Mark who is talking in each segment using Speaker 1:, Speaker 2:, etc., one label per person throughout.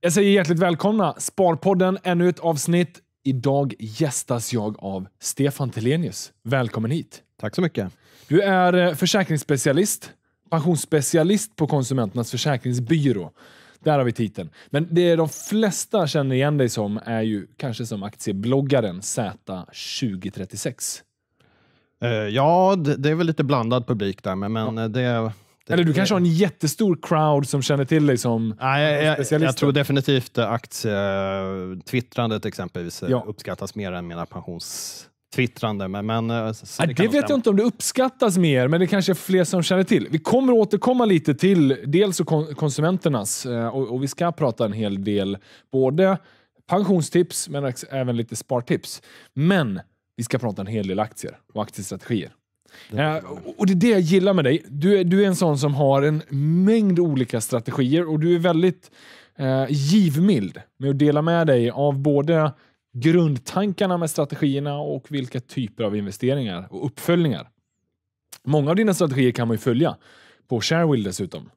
Speaker 1: Jag säger hjärtligt välkomna! Sparpodden, ännu ett avsnitt. Idag gästas jag av Stefan Telenius. Välkommen hit! Tack så mycket. Du är eh, försäkringsspecialist, pensionsspecialist på Konsumenternas försäkringsbyrå. Där har vi titeln. Men det de flesta känner igen dig som är ju kanske som aktiebloggaren
Speaker 2: Z2036. Eh, ja, det är väl lite blandad publik där, men, ja. Eh, det eller du kanske har
Speaker 1: en jättestor crowd som känner till dig som
Speaker 2: Nej, jag, jag, jag tror definitivt aktietwittrandet exempelvis eh, ja. uppskattas mer än mina pensions twittrande. Men, men, det, eh, ja, det vet jag
Speaker 1: inte om det uppskattas mer, men det kanske är fler som känner till. Vi kommer återkomma lite till dels konsumenternas eh, och, och vi ska prata en hel del både pensionstips men även lite spartips. Men vi ska prata en hel del aktier och aktiestrategier. Ja, eh, och Det är det jag gillar med dig. Du är, du är en sån som har en mängd olika strategier och du är väldigt eh, givmild med att dela med dig av både grundtankarna med strategierna och vilka typer av investeringar och uppföljningar. Många av dina
Speaker 2: strategier kan man ju följa på Sharewill dessutom.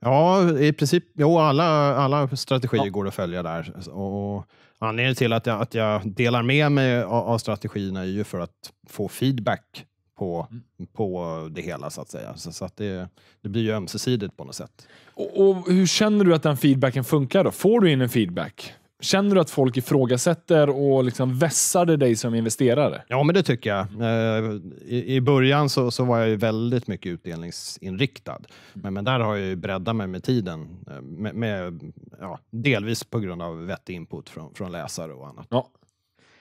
Speaker 2: Ja, i princip. Jo, alla, alla strategier ja. går att följa där. Och anledningen till att jag, att jag delar med mig av, av strategierna är ju för att få feedback på, mm. på det hela så att säga. Så, så att det, det, blir ju ömsesidigt på något sätt. Och, och, Hur känner du att den
Speaker 1: feedbacken funkar då? Får du in en feedback? Känner du att folk ifrågasätter och liksom vässade
Speaker 2: dig som investerare? Ja, men det tycker jag. Eh, I, början så, så var jag ju väldigt mycket utdelningsinriktad. Mm. Men, men där har jag ju breddat mig med tiden. Eh, med, med ja, delvis på grund av vettig input från, från läsare och annat. Ja.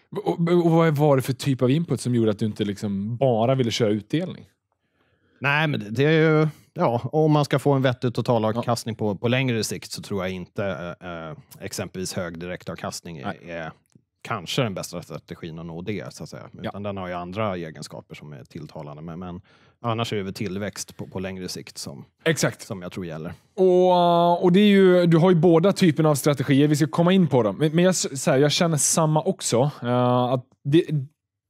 Speaker 2: Och, och vad var det för typ av input som gjorde att du inte liksom bara ville köra utdelning? Nej, men det är ju, ja, om man ska få en vettig totalavkastning ja. på, på längre sikt så tror jag inte eh, eh exempelvis hög direktavkastning är, är, kanske den bästa strategin att nå det. Så att säga. Utan den har ju andra egenskaper som är tilltalande. Men, men Annars är det väl tillväxt på, på, längre sikt som, Exakt. som jag tror gäller.
Speaker 1: Och, eh, och det är ju, Du har ju båda typerna av strategier. Vi ska komma in på dem. Men, men jag, här, jag känner samma också. Uh, att det,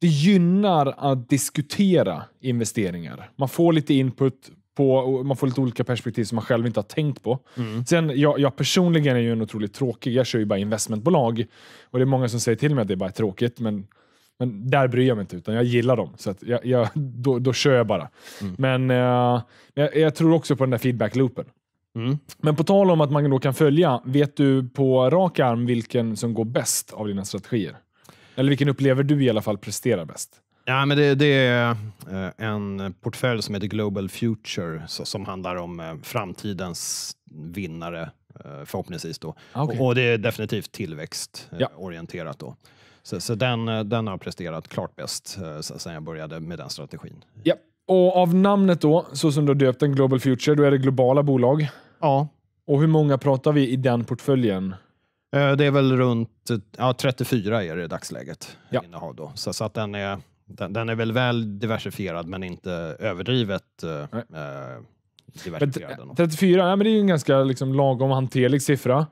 Speaker 1: det gynnar att diskutera investeringar. Man får lite input på, man får lite olika perspektiv som man själv inte har tänkt på. Mm. Sen, jag, jag, personligen är ju en otroligt tråkig. Jag kör ju bara investmentbolag. Och Det är många som säger till mig att det bara är tråkigt, men men där bryr jag mig inte, utan jag gillar dem. Så jag, jag, då, då kör jag bara. Mm. Men eh, jag, jag, tror också på den där feedback-loopen. Mm. Men på tal om att man då kan följa, vet du på rak arm vilken som går bäst av dina strategier? Eller vilken upplever du i alla fall presterar bäst?
Speaker 2: Ja, men det, det, är eh, en portfölj som heter Global Future som handlar om eh, framtidens vinnare eh, förhoppningsvis. Då. Ah, okay. och, det är definitivt tillväxtorienterat. Ja. Då. Så, så den, eh, den har presterat klart bäst eh, sedan jag började med den strategin.
Speaker 1: Ja. Och av namnet då, så som du har döpt den, Global Future, då är det globala bolag. Ja. Och hur många pratar vi i den
Speaker 2: portföljen? Eh, det är väl runt ja, 34 är det i dagsläget. Ja. Innehav då. Så, så att den är, den, den, är väl väl diversifierad men inte överdrivet eh, diversifierad.
Speaker 1: 34 ja, men det är ju en ganska liksom, lagom hanterlig siffra.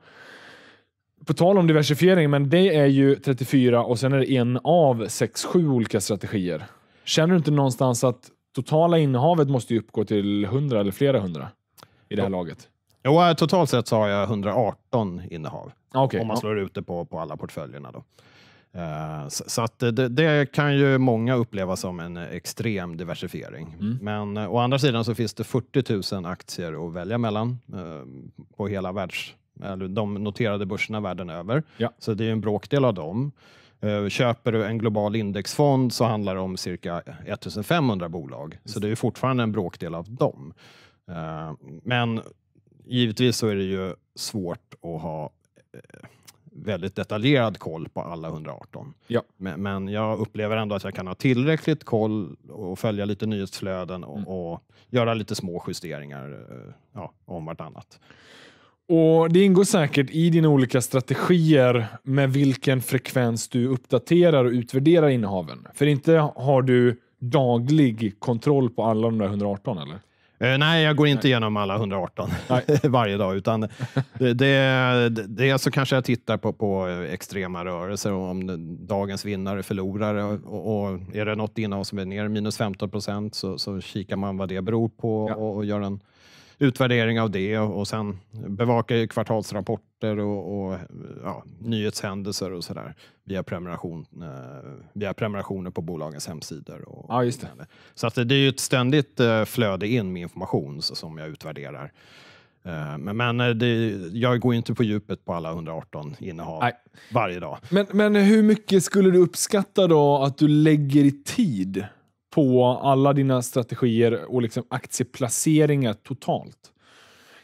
Speaker 1: På tal om diversifiering, men det är ju 34 och sen är det en av 6-7 olika strategier. Känner du inte någonstans att totala innehavet måste ju uppgå till 100 eller flera hundra i det här ja. laget?
Speaker 2: Jo, totalt sett så har jag 118 innehav. Ah, okay, om man slår ut det på, på alla portföljerna. Då. Eh, så, att det, det, kan ju många uppleva som en extrem diversifiering. Mm. Men eh, å andra sidan så finns det 40 000 aktier att välja mellan eh, på hela världs Eh, eller de noterade börserna världen över. Ja. Så det är en bråkdel av dem. Eh, köper du en global indexfond så handlar det om cirka 1500 bolag. Så det är fortfarande en bråkdel av dem. Eh, men givetvis så är det ju svårt att ha väldigt detaljerad koll på alla 118. Ja. Men, men, jag upplever ändå att jag kan ha tillräckligt koll och följa lite nyhetsflöden mm. och, mm. och göra lite små justeringar ja, om vartannat.
Speaker 1: Och Det ingår säkert i dina olika strategier med vilken frekvens du uppdaterar och
Speaker 2: utvärderar innehaven. För inte har du daglig kontroll på alla de där 118 eller? Eh, nej, jag går inte nej. igenom alla 118 varje dag, utan det, det, det så alltså kanske jag tittar på, på eh, extrema rörelser, om dagens vinnare förlorare och, och är det något innehav som är ner minus 15 procent så, så kikar man vad det beror på ja. och, och gör en utvärdering av det och sen bevakar ju kvartalsrapporter och, och ja, nyhetshändelser och sådär via, prenumeration, eh, via prenumerationer på bolagens hemsidor. Och ja, just det. Så att det, är ju ett ständigt eh, flöde in med information som jag utvärderar. Eh, men, men det, jag går inte på djupet på alla 118 innehav Nej. varje dag.
Speaker 1: Men, men hur mycket skulle du uppskatta då att du lägger i tid på alla dina strategier och liksom aktieplaceringar totalt.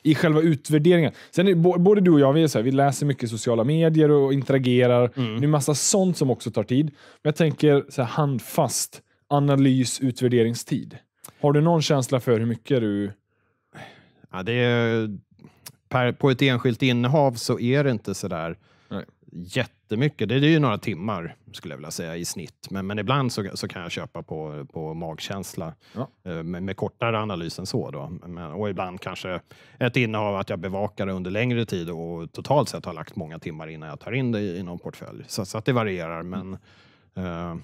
Speaker 1: I själva utvärderingen. Sen är, både du och jag vi, är så här, vi läser mycket sociala medier och interagerar. Mm. Det är massa sånt som också tar tid. Men jag tänker så här, handfast analys utvärderingstid. Har du någon känsla för
Speaker 2: hur mycket du... Ja, det är, per, på ett enskilt innehav så är det inte så där jättemycket. Det är ju några timmar skulle jag vilja säga i snitt. Men, men ibland så, så kan jag köpa på, på magkänsla ja. Eh, med, med, kortare analys än så. Då. Men, och ibland kanske ett innehav att jag bevakar det under längre tid och totalt sett har lagt många timmar innan jag tar in det i, i någon portfölj. Så, så, att det varierar. Men mm. uh,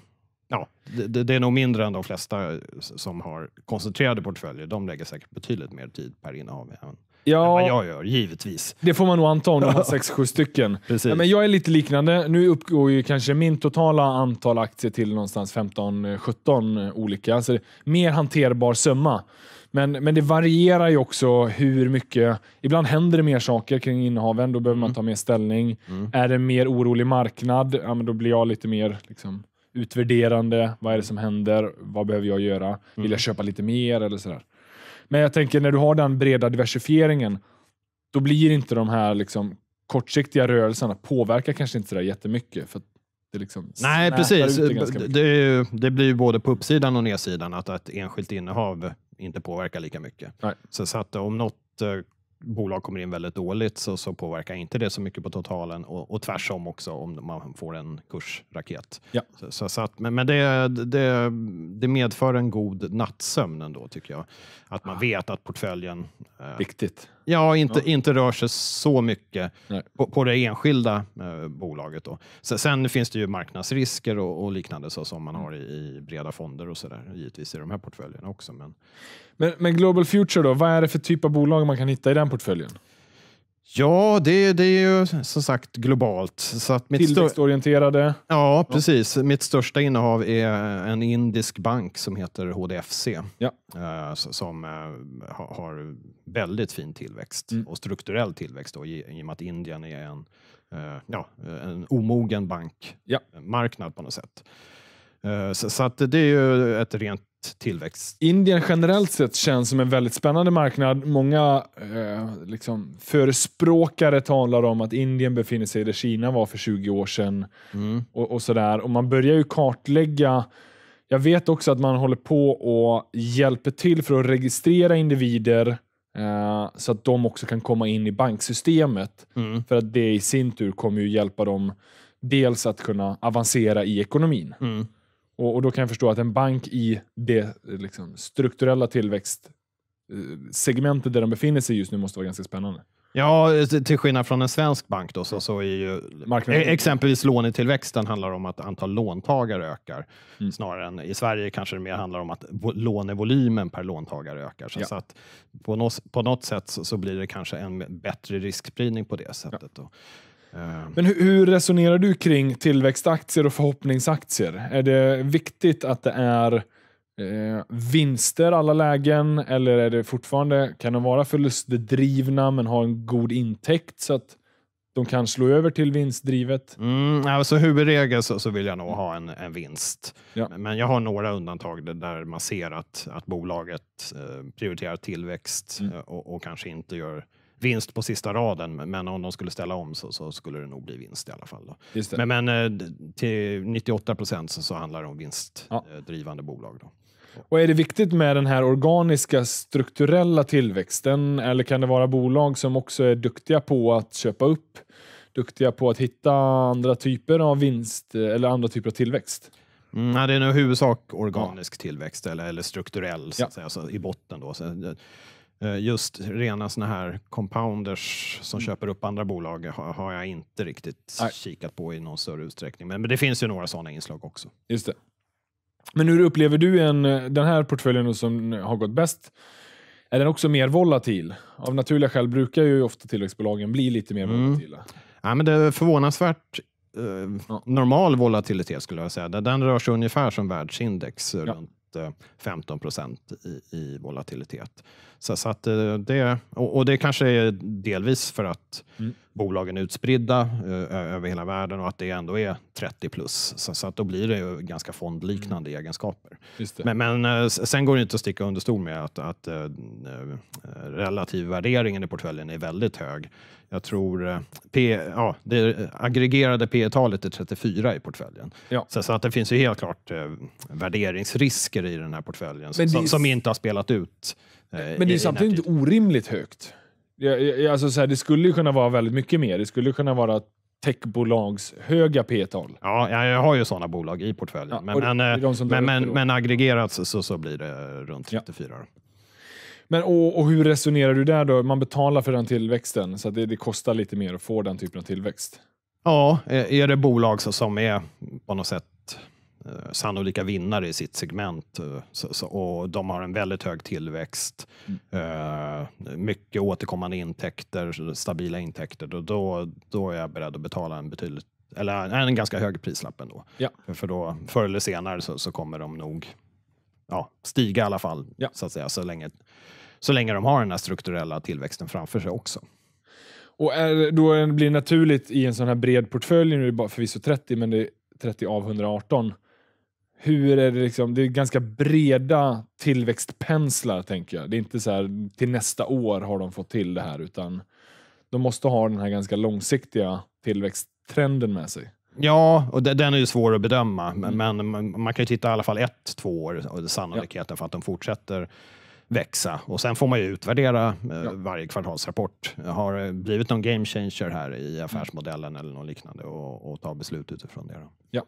Speaker 2: ja, det, det, är nog mindre än de flesta som har koncentrerade portföljer. De lägger säkert betydligt mer tid per innehav än ja, än vad jag gör, givetvis.
Speaker 1: Det får man nog anta om de har 6
Speaker 2: sju stycken. Precis. men
Speaker 1: jag är lite liknande. Nu uppgår ju kanske min totala antal aktier till någonstans 15-17 eh, eh, olika. Så mer hanterbar summa. Men, men det varierar ju också hur mycket... Ibland händer det mer saker kring innehaven, då behöver man mm. ta mer ställning. Mm. Är det en mer orolig marknad, ja, men då blir jag lite mer liksom, utvärderande. Vad är det som händer? Vad behöver jag göra? Vill mm. jag köpa lite mer? Eller sådär. Men jag tänker när du har den breda diversifieringen, då blir inte de här liksom, kortsiktiga rörelserna påverkar kanske inte sådär jättemycket. För det liksom Nej, precis. Det,
Speaker 2: det, det, blir ju både på uppsidan och nedsidan att ett enskilt innehav inte påverkar lika mycket. Nej. Så, så att om något eh, bolag kommer in väldigt dåligt så, så påverkar inte det så mycket på totalen och, och tvärsom också om man får en kursraket. Ja. Så, så, att, men men det, det, det, medför en god nattsömn ändå tycker jag. Att man ah. vet att portföljen... Eh, Viktigt. Ja, inte, ja. inte rör sig så mycket på, på, det enskilda eh, bolaget. Då. Sen, sen, finns det ju marknadsrisker och, och liknande så, som man mm. har i, i breda fonder och sådär. Givetvis i de här portföljerna också. Men... Men, men Global Future då, vad är det för typ av bolag man kan hitta i den portföljen? Ja, det, det är ju som sagt globalt. Så att mitt Tillväxtorienterade. Ja, precis. Mitt största innehav är en indisk bank som heter HDFC. Ja. Eh, som eh, har väldigt fin tillväxt mm. och strukturell tillväxt då, i och med att Indien är en, eh, ja, en omogen bankmarknad ja. på något sätt. Så, att det är ju ett rent tillväxt. Indien generellt sett känns
Speaker 1: som en väldigt spännande marknad. Många eh, liksom, förespråkare talar om att Indien befinner sig där Kina var för 20 år sedan. Mm. Och, och, sådär. och Man börjar ju kartlägga jag vet också att man håller på och hjälper till för att registrera individer eh, så att de också kan komma in i banksystemet. Mm. För att det i sin tur kommer ju hjälpa dem dels att kunna avancera i ekonomin. Mm. Och, och, då kan jag förstå att en bank i det liksom, strukturella tillväxtsegmentet eh, där de befinner sig just nu måste vara ganska spännande.
Speaker 2: Ja, till skillnad från en svensk bank då, så, så är ju Marknaden. E, exempelvis lånetillväxten handlar om att antal låntagare ökar. Mm. Snarare än i Sverige kanske det mer handlar om att lånevolymen per låntagare ökar. Så, ja. så att på, något, på något sätt så, så, blir det kanske en bättre riskspridning på det sättet. Ja. Ehm.
Speaker 1: Men hur, resonerar du kring tillväxtaktier och förhoppningsaktier? Är det viktigt att det är eh, vinster alla lägen eller är det fortfarande, kan de vara förlustdrivna men ha en god intäkt så att de kan slå över till vinstdrivet?
Speaker 2: Mm, alltså huvudregel så, så vill jag nog ha en, en vinst. Ja. Men jag har några undantag där man ser att, att bolaget eh, prioriterar tillväxt mm. Eh, och, och, kanske inte gör vinst på sista raden, men om de skulle ställa om så, så skulle det nog bli vinst i alla fall. Men, men, eh, till 98 procent så, så, handlar det om vinstdrivande ja. bolag. Då.
Speaker 1: Och Är det viktigt med den här organiska strukturella tillväxten eller kan det vara bolag som också är duktiga på att köpa upp,
Speaker 2: duktiga på att hitta andra typer av vinst eller andra typer av tillväxt? nej, mm, det är nog huvudsak organisk ja. tillväxt eller, eller strukturell ja. säga, i botten. Då. Så, eh, Eh, just rena såna här compounders som mm. köper upp andra bolag har, jag inte riktigt Nej. kikat på i någon större utsträckning. Men, det finns ju några sådana inslag också.
Speaker 1: Just det. Men hur upplever du en, den här portföljen som har gått bäst?
Speaker 2: Är den också mer volatil? Av naturliga skäl brukar ju ofta tillväxtbolagen bli lite mer mm. volatila. Ja, men det är förvånansvärt eh, ja. normal volatilitet skulle jag säga. Den rör sig ungefär som världsindex, ja. runt eh, 15 procent i, i, volatilitet. Så, så att eh, det, och, och, det kanske är delvis för att mm. bolagen är utspridda eh, över hela världen och att det ändå är 30 plus. Så, så att då blir det ganska fondliknande mm. egenskaper. Men, men eh, sen går det inte att sticka under stol med att, att relativvärderingen i portföljen är väldigt hög. Jag tror P, ja, det aggregerade P talet är 34 i portföljen. Ja. Så, så, att det finns ju helt klart värderingsrisker i den här portföljen som, det... som, inte har spelat ut Eh, men det är samtidigt inte orimligt högt. Jag, jag, alltså så här, det skulle ju kunna vara väldigt mycket mer. Det
Speaker 1: skulle kunna vara techbolags höga p-tal.
Speaker 2: Ja, jag har ju sådana bolag i portföljen. Ja, men, det, eh, men, men, men, aggregerat så, så blir det runt 34. Ja.
Speaker 1: Men, och, och, hur resonerar du där då? Man betalar för den tillväxten, så det, det, kostar lite mer att få den
Speaker 2: typen av tillväxt. Ja, eh, är det bolag som är på något sätt Eh, sannolika vinnare i sitt segment eh, så, så, och de har en väldigt hög tillväxt. Mm. Mycket återkommande intäkter, stabila intäkter. Då, då, är jag beredd att betala en betydligt eller en ganska hög prislapp ändå. Ja. För då, förr eller senare så, så kommer de nog ja, stiga i alla fall, ja. så att säga, så länge, så länge de har den här strukturella tillväxten framför sig också. Och är, då blir
Speaker 1: det naturligt i en sån här bred portfölj, nu är det bara förvisso 30, men det är 30 av 118, hur är det liksom, det är ganska breda tillväxtpenslar tänker jag. Det är inte så här, till nästa år har de fått till det här utan de måste ha den här ganska långsiktiga tillväxttrenden med sig.
Speaker 2: Ja, och den är ju svår att bedöma, men, mm. men man kan ju titta i alla fall ett, två år och sannolikheten ja. för att de fortsätter växa. Och Sen får man ju utvärdera eh, ja. varje kvartalsrapport. Har det blivit någon game changer här i affärsmodellen eller något liknande och, och ta beslut utifrån det? Då.
Speaker 1: Ja.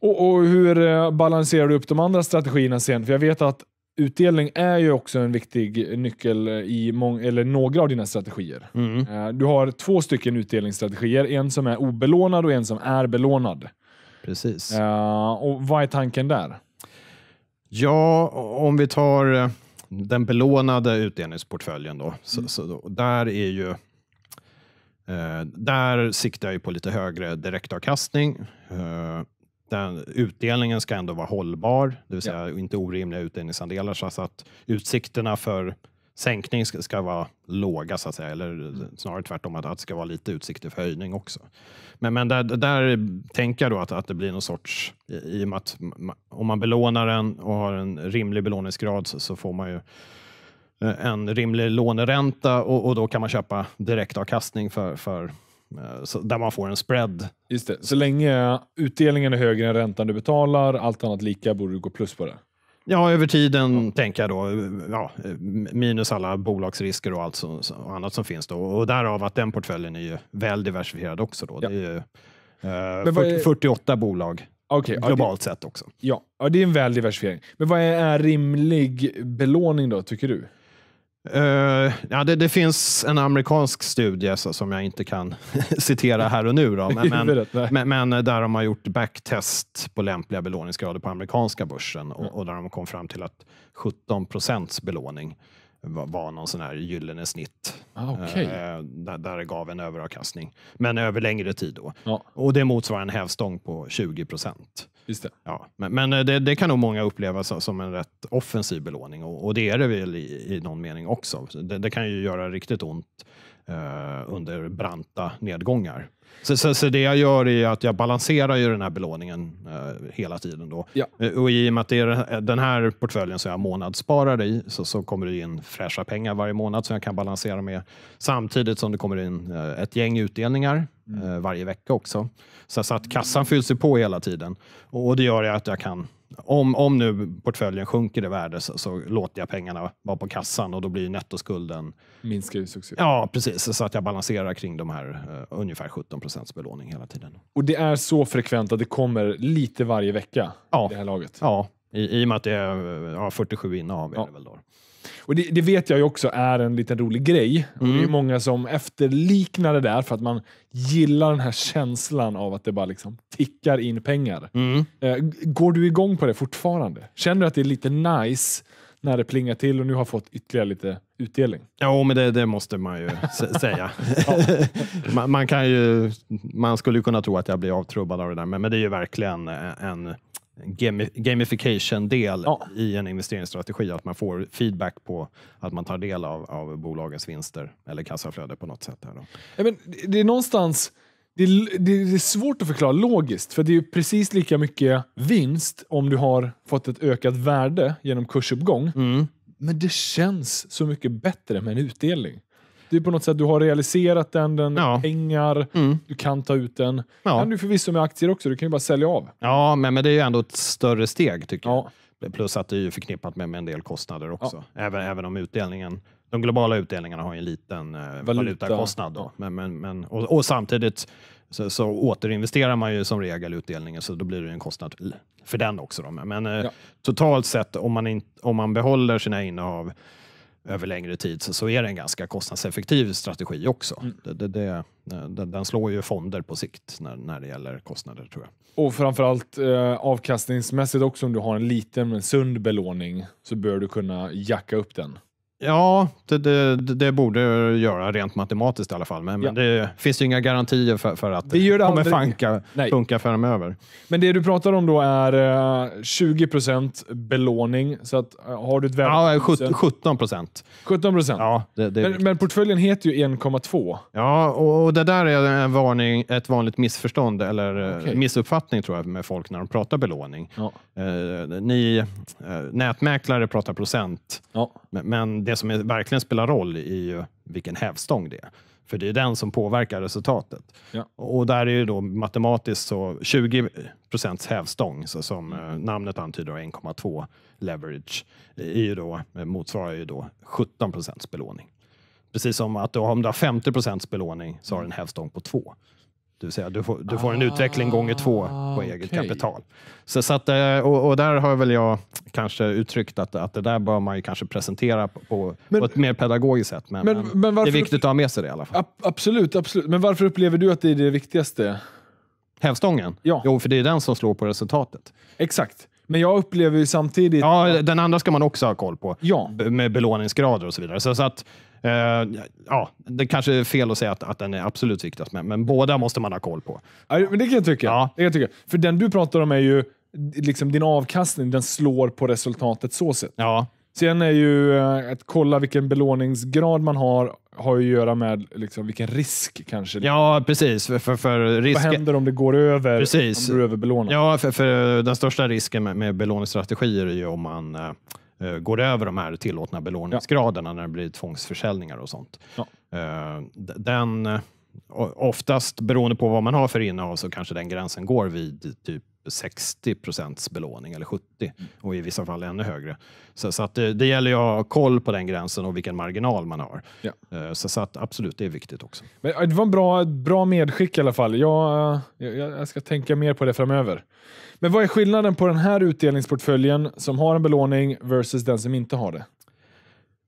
Speaker 1: Och, och hur eh, balanserar du upp de andra strategierna sen? För jag vet att utdelning är ju också en viktig nyckel eh, i eller några av dina strategier. Mm. Eh, du har två stycken utdelningsstrategier, en som är obelånad och en som är belånad. Precis. Uh,
Speaker 2: och Vad är tanken där? Ja, om vi tar den belånade utdelningsportföljen då. Mm. Så, så där är ju... där siktar jag på lite högre direktavkastning den, utdelningen ska ändå vara hållbar, det vill säga ja. inte orimliga utdelningsandelar så att utsikterna för sänkning ska, ska, vara låga så att säga, eller snarare tvärtom att, det ska vara lite utsikter för höjning också. Men, men där, där tänker jag då att, att det blir någon sorts, i, i och med att om man belånar den och har en rimlig belåningsgrad så, så får man ju eh, en rimlig låneränta och, och, då kan man köpa direktavkastning för, för Eh, där man får en spread. Just det. Så länge utdelningen är högre än räntan du
Speaker 1: betalar, allt annat lika, borde du gå plus på det.
Speaker 2: Ja, över tiden ja. tänker jag då, eh, ja, eh, minus alla bolagsrisker och allt som, och annat som finns då. Och därav att den portföljen är ju väl diversifierad också. Då. Ja. Det är ju eh, är... 48 bolag okay, globalt det... sett också. Ja. ja, det är en väl diversifiering. Men vad är rimlig belåning då, tycker du? Uh, ja, det, det, finns en amerikansk studie så, som jag inte kan citera här och nu, då, men, huvudet, men, men, där de har gjort backtest på lämpliga belåningsgrader på amerikanska börsen och, och där de kom fram till att 17 procents belåning var, var någon sån här gyllene snitt.
Speaker 1: Ah, okay. uh, eh,
Speaker 2: där, där det gav en överavkastning, men över längre tid. Då. Ja. Och det motsvarar en hävstång på 20 procent. Just det. Ja, men, men eh, det, det, kan nog många uppleva som en rätt offensiv belåning och, och det är det väl i, i någon mening också. Det, det, kan ju göra riktigt ont Eh, under branta nedgångar. Så, så, så, det jag gör är att jag balanserar ju den här belåningen eh, hela tiden. Då. Ja. Eh, och I och med att det är den här portföljen som jag månadssparar i så, så kommer det in fräscha pengar varje månad som jag kan balansera med. Samtidigt som det kommer in eh, ett gäng utdelningar mm. eh, varje vecka också. Så, så, att kassan fylls ju på hela tiden. Och, och det gör att jag kan om, om nu portföljen sjunker i värde så, så, låter jag pengarna vara på kassan och då blir nettoskulden... Minskar ju successivt. Ja, precis. Så att jag balanserar kring de här uh, ungefär 17 procents belåning hela tiden. Och det är så frekvent att det kommer lite varje vecka? Ja. Det här laget. Ja, i, i och med att det är ja, 47 innehav. Ja. Är det väl då. Och
Speaker 1: det, det, vet jag ju också är en liten rolig grej. Mm. det är mm. många som efterliknar det där för att man gillar den här känslan av att det bara liksom tickar in pengar. Mm. Eh, går du igång på det fortfarande? Känner du att det är lite nice när det plingar till och nu har fått ytterligare lite
Speaker 2: utdelning. Ja, men det, det måste man ju säga. man, man, kan ju, man skulle kunna tro att jag blir avtrubbad av det där, men, men det är ju verkligen eh, en, gamification-del ja. i en investeringsstrategi, att man får feedback på att man tar del av, av bolagens vinster eller kassaflöde på något sätt. Här då. Ja, men det är någonstans... Det är, det, är svårt att förklara logiskt, för det är precis lika mycket
Speaker 1: vinst om du har fått ett ökat värde genom kursuppgång. Mm. Men det känns så mycket bättre med en utdelning. Det är på något sätt, du har realiserat den, den ja. pengar, mm. du kan ta ut den. Ja. kan du förvisso med aktier också, du kan ju bara sälja av.
Speaker 2: Ja, men, men det är ju ändå ett större steg tycker ja. jag. Plus att det är förknippat med, med en del kostnader också. Ja. Även, även om utdelningen de globala utdelningarna har en liten eh, Valuta. valutakostnad. Då. Men, men, men, och, och samtidigt så, så, återinvesterar man ju som regel utdelningen så då blir det en kostnad för den också. Då. Men eh, ja. totalt sett om man, in, om man behåller sina innehav Mm. över längre tid så, så är det en ganska kostnadseffektiv strategi också. Mm. Det, det, det, den, den slår ju fonder på sikt när, när det gäller kostnader tror jag.
Speaker 1: Och framförallt eh, avkastningsmässigt också om du har en liten men sund belåning så bör du kunna jacka upp den.
Speaker 2: Ja, det, det, det, borde göra rent matematiskt i alla fall. Men, ja. det finns ju inga garantier för, för att det, det kommer funka, funka framöver. Men det du pratar om då
Speaker 1: är 20 eh, procent belåning. Så att, eh, har du ett värde ja, 17, 17
Speaker 2: procent. Ja, men, men,
Speaker 1: portföljen heter ju 1,2.
Speaker 2: Ja, och, det där är en varning, ett vanligt missförstånd eller eh, okay. missuppfattning tror jag med folk när de pratar belåning. Ja. Eh, ni eh, nätmäklare pratar procent, ja. men det som är, verkligen spelar roll är ju vilken hävstång det är. För det är den som påverkar resultatet. Ja. Och där är ju då matematiskt så 20 procents hävstång, så som mm. eh, namnet antyder, 1,2 leverage, är ju då, eh, motsvarar ju då 17 procents belåning. Precis som att om du har 50 procents belåning så har du en hävstång på 2. Det säga, du får, du får en utveckling gånger två på okay. Ah, eget kapital. Så, så att, eh, och, och, där har väl jag kanske uttryckt att, att det där bör man ju kanske presentera på, men, på ett mer pedagogiskt sätt. Men, men, men varför, det är viktigt att ha med sig det i alla fall.
Speaker 1: Absolut, absolut. Men varför
Speaker 2: upplever du att det är det viktigaste? Hävstången? Ja. Jo, för det är den som slår på resultatet. Exakt. Men jag upplever ju samtidigt... Ja, den andra ska man också ha koll på. Ja. Med belåningsgrader och så vidare. Så, så att, Eh, ja, det kanske är fel att säga att, att den är absolut viktigast, men, men båda måste man ha koll på. Ja, men det kan jag tycka. Ja. Det kan jag tycka. För den du pratar om är ju,
Speaker 1: liksom din avkastning den slår på resultatet så sett. Ja. Sen är ju eh, att kolla vilken belåningsgrad man har, har ju att göra med liksom vilken risk kanske.
Speaker 2: Ja, precis. För, för, för risk... Vad händer om det går över? Precis. Om du överbelånar? Ja, för, för den största risken med, med belåningsstrategier är ju om man eh, Eh, går över de här tillåtna belåningsgraderna ja. när det blir tvångsförsäljningar och sånt. Ja. Eh, den eh, oftast beroende på vad man har för innehav så kanske den gränsen går vid typ 60 procents belåning eller 70 mm. och i vissa fall ännu högre. Så, så att det, eh, det, gäller att ha koll på den gränsen och vilken marginal man har. Ja. Eh, så, så att absolut, det är viktigt också. Men det var en bra, bra
Speaker 1: medskick i alla fall. Eh, jag, jag, jag, ska tänka mer på det framöver. Men vad är skillnaden på den här utdelningsportföljen som har en belåning versus den som inte har det?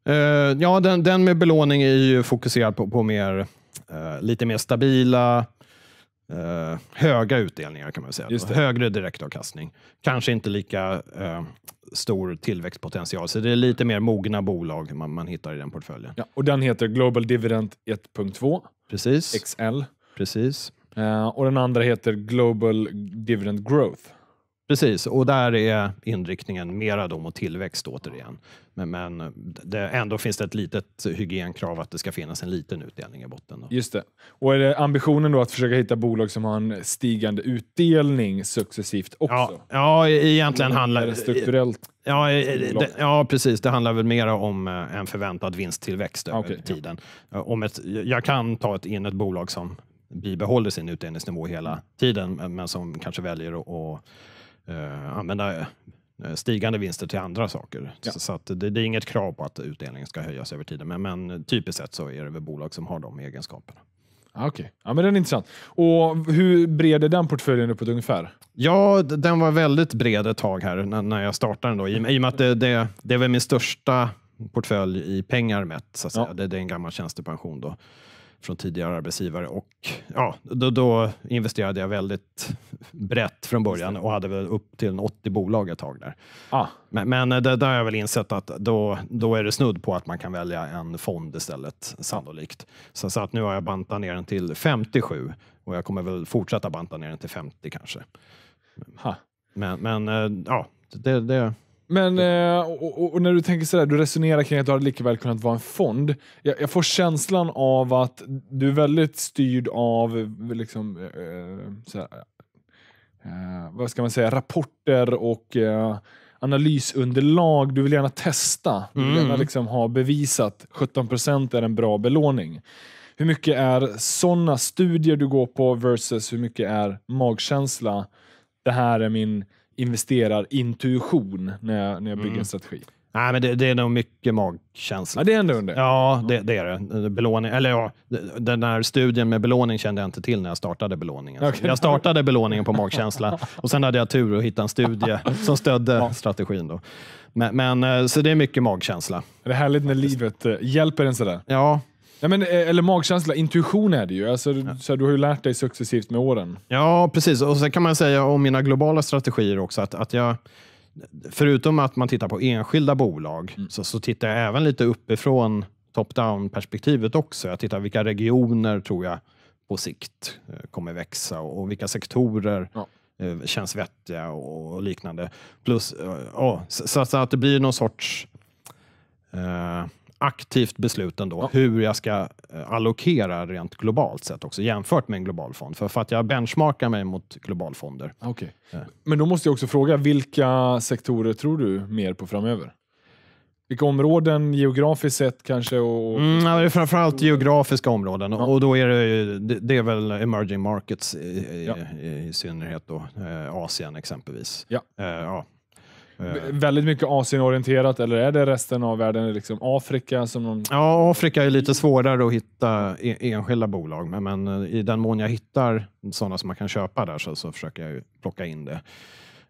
Speaker 2: Uh, ja, den, den med belåning är ju fokuserad på, på mer Eh, lite mer stabila, eh, höga utdelningar kan man säga. Högre direktavkastning. Kanske inte lika eh, stor tillväxtpotential, så det är lite mer mogna bolag man, man hittar i den portföljen. Ja, och den heter Global Dividend 1.2. Precis. XL. Precis. Eh, och den andra heter Global Dividend Growth. Precis, och där är inriktningen mera då mot tillväxt återigen. Men, men det, ändå finns det ett litet hygienkrav att det ska finnas en liten utdelning i botten. Då. Just det. Och är det ambitionen
Speaker 1: då att försöka hitta bolag som har en stigande utdelning successivt också?
Speaker 2: Ja, ja egentligen handlar det... strukturellt? Ja, eh, det, ja, precis. Det handlar väl mera om eh, en förväntad vinsttillväxt över okay, tiden. Ja. Eh, om ett, jag kan ta ett, in ett bolag som bibehåller sin utdelningsnivå hela tiden, men som kanske väljer att eh, använda eh, stigande vinster till andra saker. Ja. Så, att det, det, är inget krav på att utdelningen ska höjas över tiden, men, men typiskt sett så är det väl bolag som har de egenskaperna. Ah, okej, okay. ja, men den är intressant.
Speaker 1: Och hur bred är den
Speaker 2: portföljen uppåt ungefär? Ja, den var väldigt bred ett tag här när, när jag startade den. Då. I, I och med att det, det, det är min största portfölj i pengar mätt. Så att ja. säga. Det, det, är en gammal tjänstepension. Då från tidigare arbetsgivare. Och ja, då, då investerade jag väldigt brett från början och hade väl upp till 80 bolag ett tag där. Ah. Men, men eh, det, där har jag väl insett att då, då är det snudd på att man kan välja en fond istället, sannolikt. Så, så att nu har jag bantat ner den till 57 och jag kommer väl fortsätta banta ner den till 50 kanske. Ha. Men, men eh, ja, det, det men eh, och, och, när du tänker sådär, du resonerar kring att du hade lika
Speaker 1: väl kunnat vara en fond. Jag, jag får känslan av att du är väldigt styrd av liksom, eh, eh såhär, eh, vad ska man säga, rapporter och eh, analysunderlag. Du vill gärna testa. Du vill gärna mm. liksom ha bevisat 17% är en bra belåning. Hur mycket är sådana studier du går på versus hur mycket är magkänsla? Det här är min
Speaker 2: investerar intuition när jag, när jag bygger mm. en strategi. Nej, men det, det, är nog mycket magkänsla. Ja, det är ändå det. Ja, det, det är det. Belåning, eller ja, den där studien med belåning kände jag inte till när jag startade belåningen. Okay. Jag startade belåningen på magkänsla och sen hade jag tur att hitta en studie som stödde ja. strategin. Då. Men, men, eh, så det är mycket magkänsla. Det är härligt när
Speaker 1: livet eh, hjälper en sådär. Ja, Nej, men, eh, eller magkänsla, intuition är det ju. Alltså, ja. så här, du har ju lärt dig successivt med åren.
Speaker 2: Ja, precis. Och sen kan man säga om mina globala strategier också att, att jag Förutom att man tittar på enskilda bolag mm. så, så tittar jag även lite uppifrån top-down perspektivet också. Jag tittar vilka regioner tror jag på sikt eh, kommer växa och vilka sektorer ja. Eh, känns vettiga och liknande. Plus, oh, så, så, att det blir någon sorts eh, aktivt beslut ändå ja. hur jag ska eh, allokera rent globalt sett också jämfört med en global fond. För, för att jag benchmarkar mig mot globalfonder. Okay.
Speaker 1: Eh. Men då måste jag också fråga, vilka sektorer tror du mer på framöver? Vilka områden geografiskt sett kanske? Och... Mm, det är framförallt
Speaker 2: mm. geografiska områden ja. och då är det, det är väl emerging markets i, ja. i, i synnerhet då, eh, Asien exempelvis. Ja. ja. Eh.
Speaker 1: Väldigt mycket Asienorienterat eller är det resten av världen? Liksom Afrika? Som de...
Speaker 2: Ja, Afrika är lite svårare att hitta e- enskilda bolag, men, men eh, i den mån jag hittar sådana som man kan köpa där så, så försöker jag plocka in det.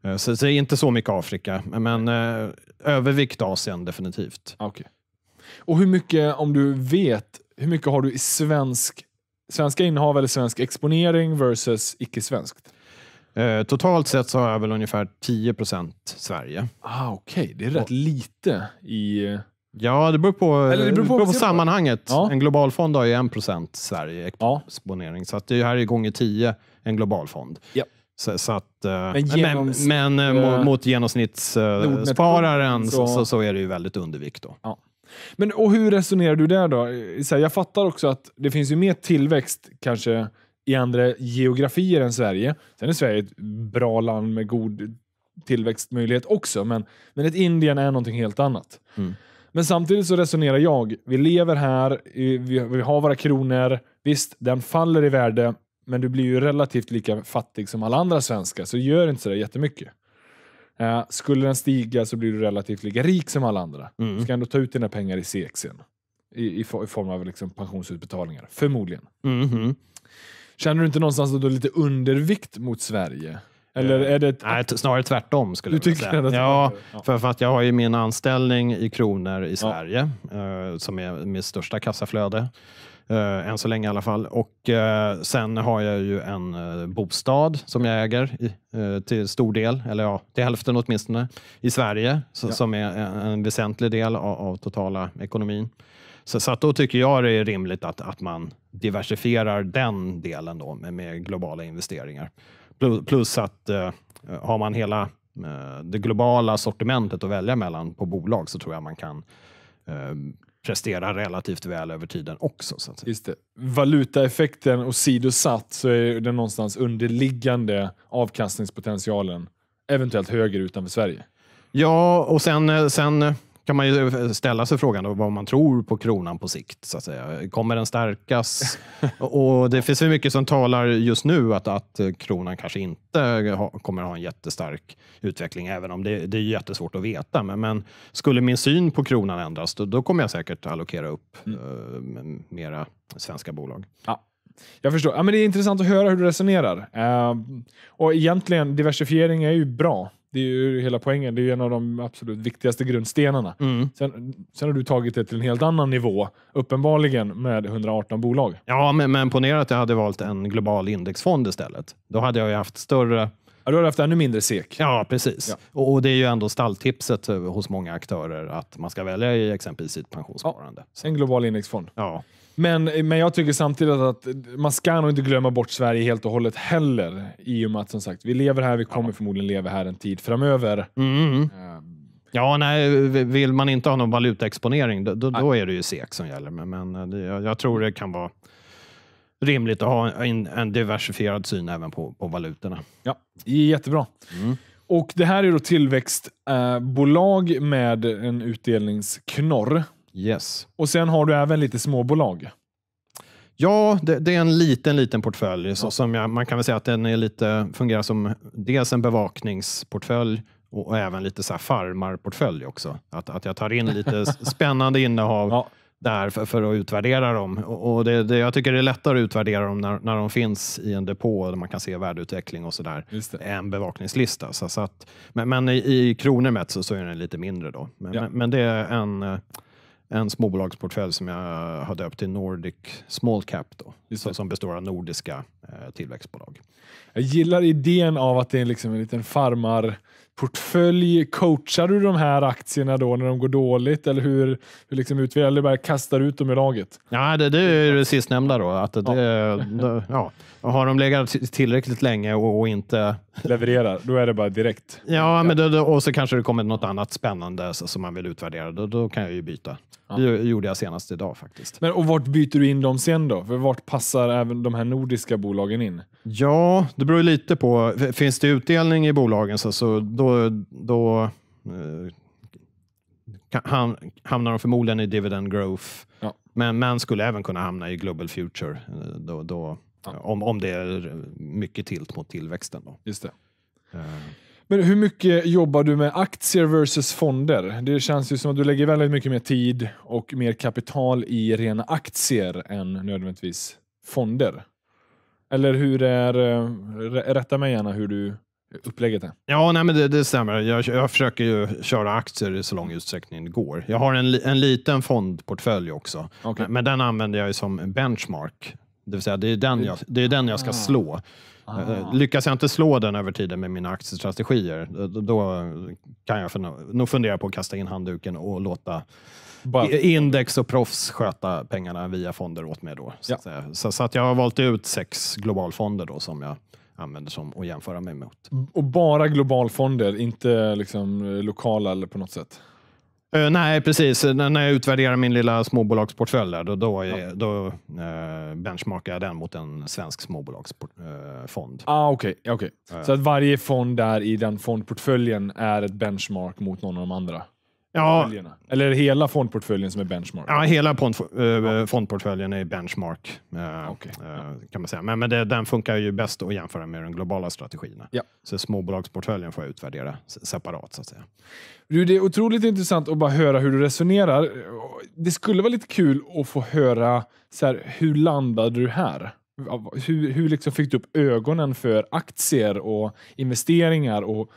Speaker 2: Eh, så, så det är inte så mycket Afrika, men eh, övervikt Asien definitivt. Ah, okay.
Speaker 1: Och hur mycket, om du vet, hur mycket har du i svensk, svenska innehav eller svensk
Speaker 2: exponering versus icke-svenskt? Eh, totalt sett så har jag väl ungefär 10 Sverige. Ah, Okej, okay. det är rätt lite i... Eh, ja, det beror på, Eller det beror på, det beror på sammanhanget. Ja. En global fond har ju 1 Sverige exponering, ja. så att det här är gånger 10 en global fond. Ja. Så, så att, men, eh, genoms, men, men äh, mot genomsnittsspararen så, så, så, är det ju väldigt undervikt. Då. Ja.
Speaker 1: Men, och hur resonerar du där då? Så här, jag fattar också att det finns ju mer tillväxt kanske i andra geografier än Sverige. Sen är Sverige ett bra land med god tillväxtmöjlighet också, men, men ett Indien är någonting helt annat. Mm. Men samtidigt så resonerar jag, vi lever här, vi, vi har våra kronor, visst den faller i värde, men du blir ju relativt lika fattig som alla andra svenskar, så gör inte sådär jättemycket. Uh, skulle den stiga så blir du relativt lika rik som alla andra. Mm. Du ska ändå ta ut dina pengar i SEK I, i, i form av liksom pensionsutbetalningar, förmodligen.
Speaker 2: Mm -hmm. Känner du inte någonstans att du är lite undervikt mot Sverige? Eller eh, är det Nej, snarare tvärtom. skulle du jag säga. Det ja, för, att jag har ju min anställning i kronor i Sverige, ja. Eh, som är mitt största kassaflöde. Eh, än så länge i alla fall. Och sen har jag ju en bostad som jag äger till stor del, eller ja, till hälften åtminstone, i Sverige. ja. Som är en, väsentlig del av totala ekonomin. Så, så då tycker jag det är rimligt att, att man diversifierar den delen då med, med globala investeringar. Plus, plus att eh, har man hela eh, det globala sortimentet att välja mellan på bolag så tror jag man kan eh, prestera relativt väl över tiden också. Så att Just det.
Speaker 1: Valutaeffekten och sidosatt så är den någonstans underliggande avkastningspotentialen eventuellt högre utanför Sverige.
Speaker 2: Ja, och sen, eh, sen eh, kan man ju eh, ställa sig frågan då, vad man tror på kronan på sikt. Så att säga. Kommer den stärkas? och Det finns ju mycket som talar just nu att, att kronan kanske inte ha, kommer ha en jättestark utveckling, även om det, det är jättesvårt att veta. Men, men, skulle min syn på kronan ändras, då, då kommer jag säkert allokera upp mm. uh, mera svenska bolag. Ja. Jag förstår. Ja, men det är
Speaker 1: intressant att höra hur du resonerar. Uh, och egentligen, diversifiering är ju bra. Det är ju hela poängen. Det är en av de absolut viktigaste grundstenarna. Mm. Sen, sen, har du tagit det till en helt annan nivå, uppenbarligen med 118 bolag.
Speaker 2: Ja, men, men ponera att jag hade valt en global indexfond istället. Då hade jag ju haft större... Ja, du hade haft ännu mindre SEK. Ja, precis. Ja. Och, och, det är ju ändå stalltipset eh, hos många aktörer att man ska välja i exempelvis sitt pensionssparande. Ja, en global indexfond. Ja.
Speaker 1: Men, men jag tycker samtidigt att man ska nog inte glömma bort Sverige helt och hållet heller. I och med att som sagt, vi lever här, vi kommer ja. förmodligen leva här en tid framöver.
Speaker 2: Mm. Uh, Ja, nej, vill man inte ha någon valutaexponering, då, då, då är det ju SEK som gäller. Men, men eh, det, jag tror det kan vara rimligt att ha en, en diversifierad syn även på, på valutorna. Ja, jättebra. Mm. Och Det här är då
Speaker 1: tillväxtbolag med en utdelningsknorr. Yes. Och sen har du även lite småbolag.
Speaker 2: Ja, det, det, är en liten, liten portfölj. Så som jag, man kan väl säga att den är lite, fungerar som dels en bevakningsportfölj och, och även lite så här farmarportfölj också. Att, att jag tar in lite spännande innehav ja. där för, för, att utvärdera dem. Och, och det, det, jag tycker det är lättare att utvärdera dem när, när de finns i en depå där man kan se värdeutveckling och sådär än bevakningslista. Så, så att, men, men i, i kronor mätt så, så är den lite mindre. då. Men, ja. men, men det är en eh, en småbolagsportfölj som jag har döpt till Nordic Small Cap då, som, består av nordiska eh, tillväxtbolag. Jag gillar idén av att det är liksom en liten farmar
Speaker 1: portfölj? Coachar du de här aktierna då när de går dåligt eller hur, hur liksom utvecklar du bara kastar ut dem i laget?
Speaker 2: Ja, det, det är det sistnämnda då. Att det, ja. Det, ja. Har de legat tillräckligt länge och, och, inte levererar, då är det bara direkt. Ja, men då, och så kanske det kommer något annat spännande som man vill utvärdera. Då, då kan jag ju byta. Ja. Det gjorde jag senast idag faktiskt. Men, och vart byter du in dem sen då? För vart passar även de här nordiska bolagen in? Ja, det beror lite på. Finns det utdelning i bolagen så, så då och då eh, ham hamnar de förmodligen i dividend growth. Ja. Men man skulle även kunna hamna i global future eh, då, då ja. om, om det är mycket tilt mot tillväxten. Då. Just det. Eh.
Speaker 1: Men hur mycket jobbar du med aktier versus fonder? Det känns ju som att du lägger väldigt mycket mer tid och mer kapital i rena aktier än nödvändigtvis fonder. Eller hur är, eh, rätta mig gärna hur du upplägget är.
Speaker 2: Ja, nej, men det, det stämmer. Jag, jag försöker ju köra aktier i så lång utsträckning det går. Jag har en, en liten fondportfölj också, okay. men, men den använder jag som benchmark. Det vill säga, det är den jag, det är den jag ska ah. slå. Ah. Eh, eh, lyckas jag inte slå den över tiden med mina aktiestrategier, då kan jag nog fundera på att kasta in handduken och låta Bara. index och proffs sköta pengarna via fonder åt mig. Då, så, ja. att så, så, att jag har valt ut sex globalfonder då, som jag använder som och jämföra mig mot. Och bara globalfonder, inte
Speaker 1: liksom eh, lokala eller på något sätt?
Speaker 2: Uh, nej, precis. Eh, N när jag utvärderar min lilla småbolagsportfölj där, då, då, ja. då uh, benchmarkar jag den mot en svensk småbolagsfond. Uh, ah, Okej, okay, okay. så att varje fond där i den fondportföljen är ett benchmark mot någon av de andra? Ja. Eller
Speaker 1: hela fondportföljen som är benchmark? Ja,
Speaker 2: hela ja. Eh, fondportföljen är benchmark. Eh, okay. Eh, kan man säga. Men, men det, den funkar ju bäst att jämföra med den globala strategin. Ja. Så småbolagsportföljen får jag utvärdera separat. så att säga. Du, det är otroligt intressant att bara höra hur du resonerar. Det skulle
Speaker 1: vara lite kul att få höra så här, hur landade du här? Hur, hur liksom fick du upp ögonen för aktier och investeringar? och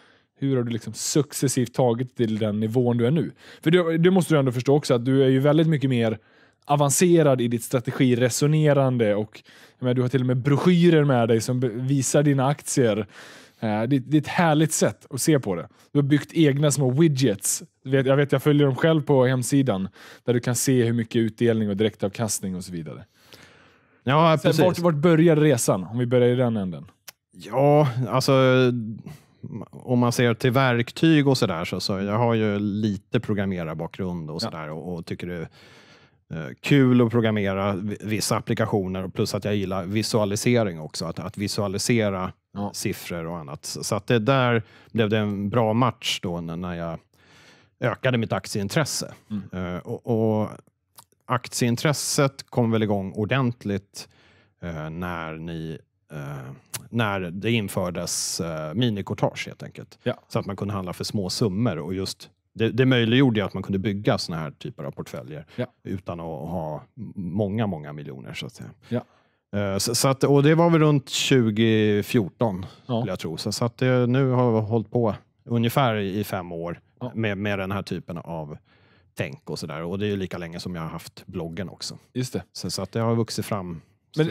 Speaker 1: hur har du liksom successivt tagit till den nivån du är nu? För det, det måste du ändå förstå också, att du är ju väldigt mycket mer avancerad i ditt strategiresonerande och menar, du har till och med broschyrer med dig som visar dina aktier. Eh, det, det, är ett härligt sätt att se på det. Du har byggt egna små widgets. Jag vet, jag, följer dem själv på hemsidan där du kan se hur mycket utdelning och direktavkastning och så vidare.
Speaker 2: Ja, precis. vart,
Speaker 1: vart började resan? Om vi börjar i den
Speaker 2: änden. Ja, alltså om man ser till verktyg och sådär, så, så jag har ju lite programmerarbakgrund och sådär ja. och, och, tycker det är eh, kul att programmera vissa applikationer plus att jag gillar visualisering också, att, att visualisera ja. siffror och annat. Så att det där blev det en bra match då när jag ökade mitt aktieintresse. Mm. Eh, och, och aktieintresset kom väl igång ordentligt eh, när ni Eh, när det infördes eh, minikortage helt enkelt. Ja. Så att man kunde handla för små summor och just det, det möjliggjorde ju att man kunde bygga såna här typer av portföljer ja. utan att ha många, många miljoner. Så att säga. Ja. Eh, så, att, och det var väl runt 2014, ja. jag tro. Så, att det, nu har vi hållit på ungefär i fem år ja. med, med den här typen av tänk och sådär. Och det är ju lika länge som jag har haft bloggen också. Just det. Så, så att det har vuxit fram men,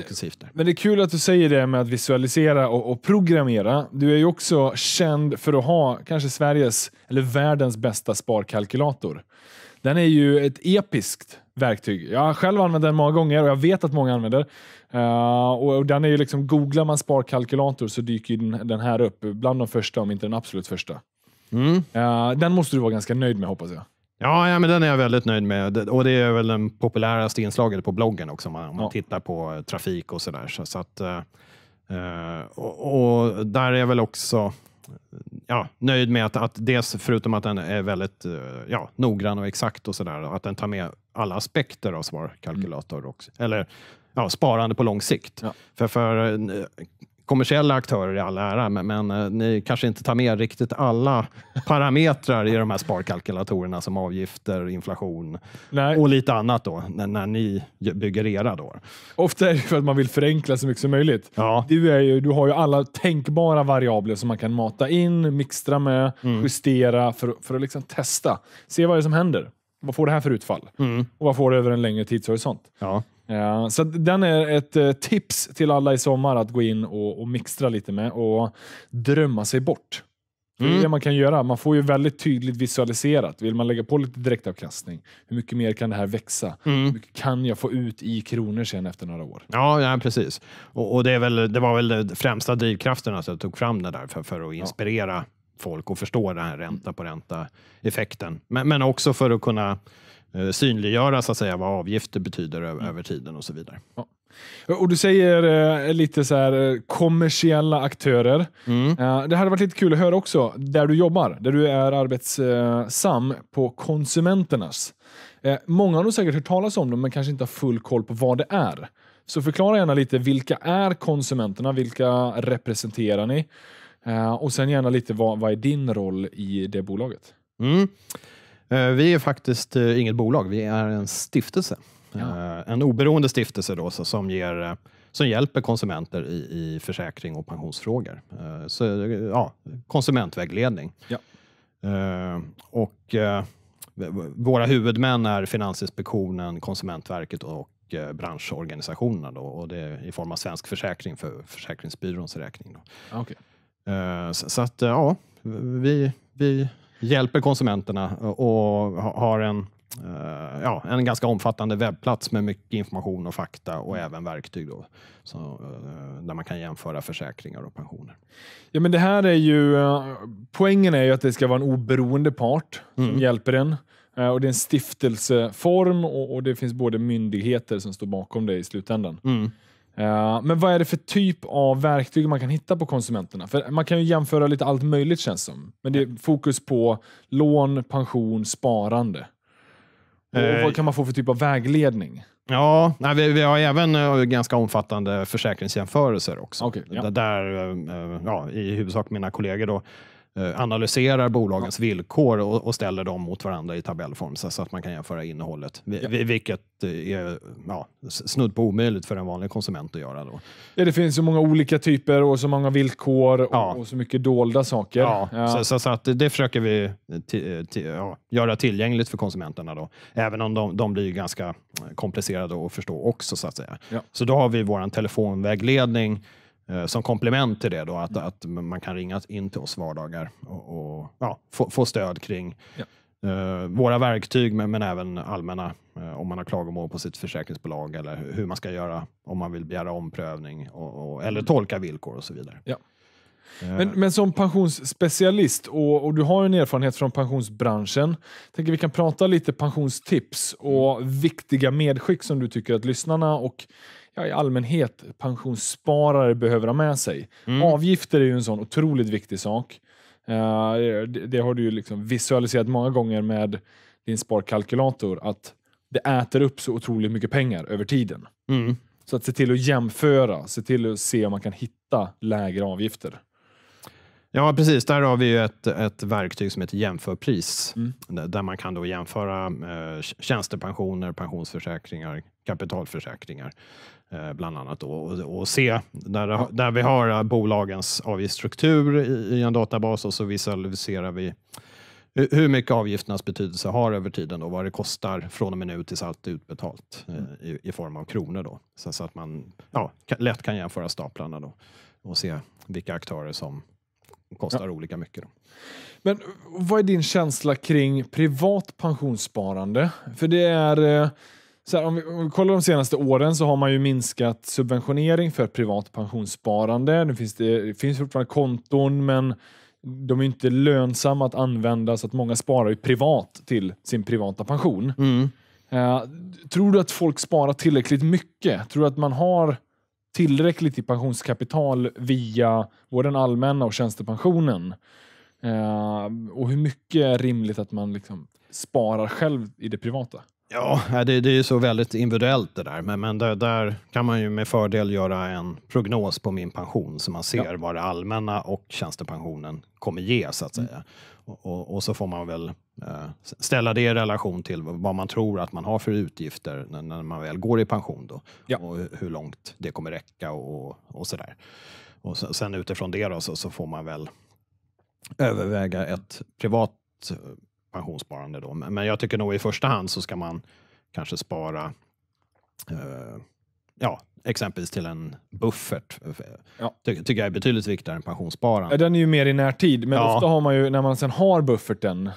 Speaker 1: men, det är kul att du säger det med att visualisera och, och, programmera. Du är ju också känd för att ha kanske Sveriges eller världens bästa sparkalkylator. Den är ju ett episkt verktyg. Jag har själv använt den många gånger och jag vet att många använder. Uh, och, den är ju liksom, googlar man sparkalkylator så dyker den, den här upp, bland de första om inte den absolut första. Mm. Uh, den måste du vara ganska nöjd med hoppas jag.
Speaker 2: Ja, ja men den är jag väldigt nöjd med. Och det är väl den populäraste inslaget på bloggen också om man, ja. tittar på eh, trafik och sådär. Så, så att, eh, eh och, och, där är jag väl också ja, nöjd med att, att dels förutom att den är väldigt eh, ja, noggrann och exakt och så där, att den tar med alla aspekter av sparkalkylator mm. också. Eller ja, sparande på lång sikt. Ja. För, för kommersiella aktörer i all ära, men, men eh, ni kanske inte tar med riktigt alla parametrar i de här sparkalkylatorerna som avgifter, inflation Nej. och lite annat då, när, när ni bygger era. Då. Ofta är det för att man vill förenkla så mycket som möjligt.
Speaker 1: Ja. Du, är ju, du har ju alla tänkbara variabler som man kan mata in, mixtra med, mm. justera för, för att liksom testa. Se vad det är som händer. Vad får det här för utfall? Mm. Och vad får det över en längre tidshorisont? Ja. Ja, så den är ett eh, tips till alla i sommar att gå in och, och mixtra lite med och drömma sig bort. Mm. Det är mm. det man kan göra. Man får ju väldigt tydligt visualiserat. Vill man lägga på lite direktavkastning, hur mycket mer kan det här växa? Mm. Hur mycket kan jag få ut i kronor sen efter några år?
Speaker 2: Ja, ja precis. Och, och det, är väl, det var väl den främsta drivkraften alltså, att jag tog fram det där för, för att inspirera ja. folk och förstå den här ränta på ränta-effekten. Men, men också för att kunna Eh, synliggöra så att säga, vad avgifter betyder mm. över tiden och så vidare. Ja.
Speaker 1: Och Du säger eh, lite så här, eh, kommersiella aktörer. Mm. Eh, det hade varit lite kul att höra också, där du jobbar, där du är arbetsam eh, på konsumenternas. många har nog säkert hört talas om dem, men kanske inte har full koll på vad det är. Så förklara gärna lite, vilka är konsumenterna? Vilka representerar ni? och sen gärna lite, vad, vad är din roll i det bolaget?
Speaker 2: Mm. Eh, vi är faktiskt eh, inget bolag, vi är en stiftelse. Ja. Eh, en oberoende stiftelse då, som, ger, som hjälper konsumenter i, i försäkring och pensionsfrågor. Så, ja, konsumentvägledning. Ja. Och våra huvudmän är Finansinspektionen, Konsumentverket och branschorganisationerna då, och det är i form av Svensk Försäkring för Försäkringsbyråns räkning. Då. Ah, okay. Så, så att ja, vi, vi hjälper konsumenterna och har en, eh, ja, en ganska omfattande webbplats med mycket information och fakta och även verktyg då, så, eh, där man kan jämföra försäkringar och pensioner. Ja, men det här är ju, eh, poängen är ju att det ska vara en
Speaker 1: oberoende part som mm. hjälper en. Och det är en stiftelseform och, och, det finns både myndigheter som står bakom det i slutändan. Mm. Eh, men vad är det för typ av verktyg man kan hitta på konsumenterna? För Man kan ju jämföra lite allt möjligt känns som. Men det är fokus på lån, pension, sparande. Och eh. vad kan man få för typ av
Speaker 2: vägledning? Ja, nej, vi, vi, har även uh, ganska omfattande försäkringsjämförelser också. Okay, ja. Där, uh, ja, i huvudsak mina kollegor då, Eh, analyserar bolagens villkor och, och, ställer dem mot varandra i tabellform så, så att man kan jämföra innehållet. Vi, ja. Vilket eh, är ja, snudd på omöjligt för en vanlig konsument att göra. Då.
Speaker 1: Ja, det finns så många olika typer och så många villkor och, ja. och så mycket dolda saker. Ja, så,
Speaker 2: så, så, att det försöker vi eh, göra tillgängligt för konsumenterna. Då. Även om de, de blir ganska komplicerade att förstå också. Så att säga. Så då har vi vår telefonvägledning Eh, som komplement till det då, att, mm. att man kan ringa in till oss vardagar och, och ja, få, få, stöd kring ja. Uh, våra verktyg, men, men även allmänna, uh, om man har klagomål på sitt försäkringsbolag eller hur, hur man ska göra om man vill begära omprövning och, och, eller tolka villkor och så vidare. Ja. Men,
Speaker 1: men som pensionsspecialist, och, och, du har en erfarenhet från pensionsbranschen, tänker vi kan prata lite pensionstips och viktiga medskick som du tycker att lyssnarna och ja, i allmänhet pensionssparare behöver ha med sig. Mm. Avgifter är ju en sån otroligt viktig sak. Uh, det, det, har du ju liksom visualiserat många gånger med din sparkalkylator, att det äter upp så otroligt mycket pengar över tiden. Mm. Så att se till att jämföra, se till att se om man kan hitta lägre avgifter.
Speaker 2: Ja, precis. Där har vi ju ett, ett verktyg som heter jämförpris. Mm. Där man kan då jämföra eh, tjänstepensioner, pensionsförsäkringar, kapitalförsäkringar. Eh, bland annat då, och, och se där, där vi har eh, bolagens avgiftsstruktur i, i en databas och så visualiserar vi hur mycket avgifternas betydelse har över tiden och vad det kostar från och med nu tills allt är utbetalt mm. i, i, form av kronor. Då. Så, så att man ja, lätt kan jämföra staplarna då, och se vilka aktörer som kostar ja. olika mycket. Då. Men vad
Speaker 1: är din känsla kring privat pensionssparande? För det är så här, om, vi, om, vi, kollar de senaste åren så har man ju minskat subventionering för privat pensionssparande. Det finns, det, det finns fortfarande konton, men de är inte lönsamma att använda så att många sparar ju privat till sin privata pension. Mm. Uh, tror du att folk sparar tillräckligt mycket? Tror du att man har tillräckligt i pensionskapital via både den allmänna och tjänstepensionen? Uh, och hur mycket är rimligt att man liksom sparar
Speaker 2: själv i det privata? Ja, det, det är så väldigt individuellt det där. Men, men där, där, kan man ju med fördel göra en prognos på min pension så man ser ja. vad det allmänna och tjänstepensionen kommer ge så att säga. Mm. Och, och, och, så får man väl eh, ställa det i relation till vad man tror att man har för utgifter när, när man väl går i pension då. Ja. Och hur långt det kommer räcka och, och där. Och så, sen utifrån det då, så, så får man väl överväga ett privat eh, pensionssparande. Då. Men jag tycker nog i första hand så ska man kanske spara eh, ja, exempelvis till en buffert. Ja. Ty tycker jag är betydligt viktigare än pensionssparande.
Speaker 1: Den är ju mer i närtid, men ja. ofta har man ju, när man sen har bufferten,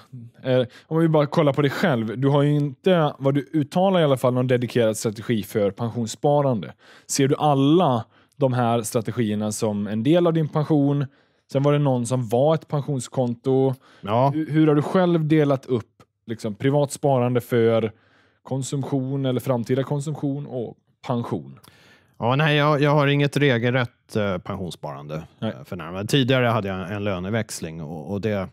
Speaker 1: eh, om vi bara kollar på dig själv, du har ju inte, vad du uttalar i alla fall, någon dedikerad strategi för pensionssparande. Ser du alla de här strategierna som en del av din pension, Sen var det någon som var ett pensionskonto. Ja. Hur, hur har du själv delat upp liksom, privat sparande för konsumtion eller
Speaker 2: framtida konsumtion och pension? Ja, nej, jag, jag har inget regelrätt eh, pensionssparande nej. Eh, för närvarande. Tidigare hade jag en, en löneväxling och, och, det,